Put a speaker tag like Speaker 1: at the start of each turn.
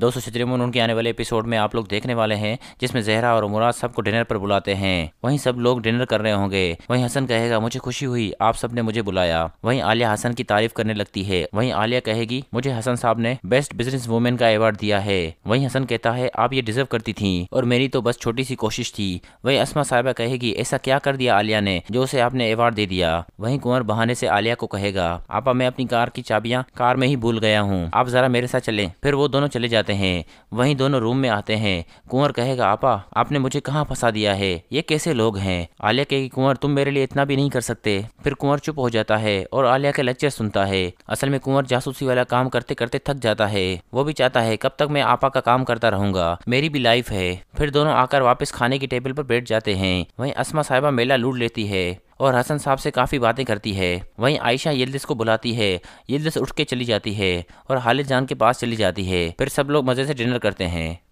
Speaker 1: दोस्तों चित्रिमुन उनके आने वाले एपिसोड में आप लोग देखने वाले हैं जिसमें जहरा और मुराद सबको डिनर पर बुलाते हैं वहीं सब लोग डिनर कर रहे होंगे वहीं हसन कहेगा मुझे खुशी हुई आप सब ने मुझे बुलाया वहीं आलिया हसन की तारीफ करने लगती है वहीं आलिया कहेगी मुझे हसन साहब ने बेस्ट बिजनेस वुमेन का अवार्ड दिया है वहीं हसन कहता है आप ये डिजर्व करती थी और मेरी तो बस छोटी सी कोशिश थी वही असमा साहबा कहेगी ऐसा क्या कर दिया आलिया ने जो उसे आपने अवार्ड दे दिया वहीं कुंवर बहाने से आलिया को कहेगा आपा मैं अपनी कार की चाबियां कार में ही भूल गया हूँ आप जरा मेरे साथ चले फिर वो दोनों चले जाते जाते हैं वहीं दोनों रूम में आते हैं कुंवर कहेगा आपा आपने मुझे कहाँ फंसा दिया है ये कैसे लोग हैं आलिया कहेगी कुंवर तुम मेरे लिए इतना भी नहीं कर सकते फिर कुंवर चुप हो जाता है और आलिया का लेक्चर सुनता है असल में कुंवर जासूसी वाला काम करते करते थक जाता है वो भी चाहता है कब तक मैं आपा का काम करता रहूंगा मेरी भी लाइफ है फिर दोनों आकर वापस खाने की टेबल पर बैठ जाते हैं वहीं असमा साहिबा मेला लूट लेती है और हसन साहब से काफ़ी बातें करती है वहीं आयशा यिल्दिस को बुलाती है यिल्दिस उठ के चली जाती है और हालिद जान के पास चली जाती है फिर सब लोग मज़े से डिनर करते हैं